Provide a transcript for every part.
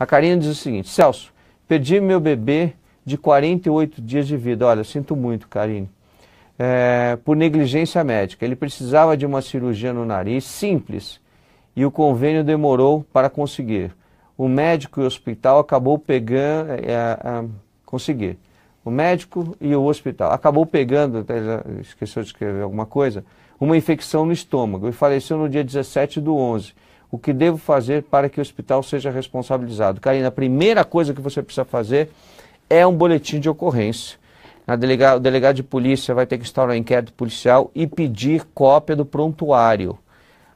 A Karina diz o seguinte: Celso, perdi meu bebê de 48 dias de vida. Olha, sinto muito, Karine. É, por negligência médica. Ele precisava de uma cirurgia no nariz simples e o convênio demorou para conseguir. O médico e o hospital acabou pegando. É, é, é conseguir. O médico e o hospital acabou pegando, esqueceu de escrever alguma coisa, uma infecção no estômago e faleceu no dia 17 do 11. O que devo fazer para que o hospital seja responsabilizado? Karina, a primeira coisa que você precisa fazer é um boletim de ocorrência. Delega, o delegado de polícia vai ter que instaurar um inquérito policial e pedir cópia do prontuário.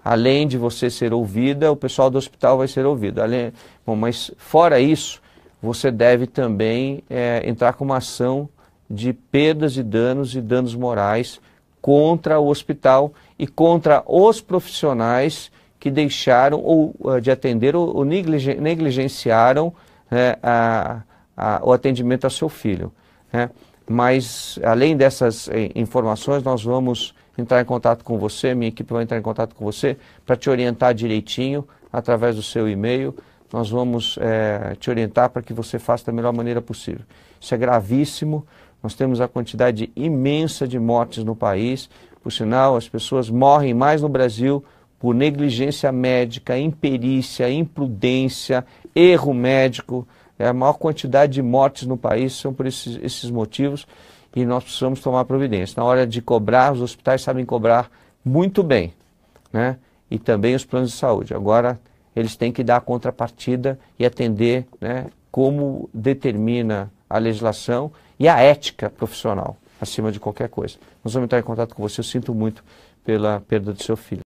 Além de você ser ouvida, o pessoal do hospital vai ser ouvido. Além, bom, mas fora isso, você deve também é, entrar com uma ação de perdas e danos e danos morais contra o hospital e contra os profissionais que deixaram ou ah, de atender ou, ou negligenciaram né, a, a, o atendimento a seu filho. Né? Mas, além dessas eh, informações, nós vamos entrar em contato com você, minha equipe vai entrar em contato com você para te orientar direitinho através do seu e-mail. Nós vamos é, te orientar para que você faça da melhor maneira possível. Isso é gravíssimo. Nós temos a quantidade imensa de mortes no país. Por sinal, as pessoas morrem mais no Brasil por negligência médica, imperícia, imprudência, erro médico. É a maior quantidade de mortes no país são por esses, esses motivos e nós precisamos tomar providência. Na hora de cobrar, os hospitais sabem cobrar muito bem, né? E também os planos de saúde. Agora eles têm que dar a contrapartida e atender, né, como determina a legislação e a ética profissional acima de qualquer coisa. Nós vamos entrar em contato com você. Eu sinto muito pela perda do seu filho.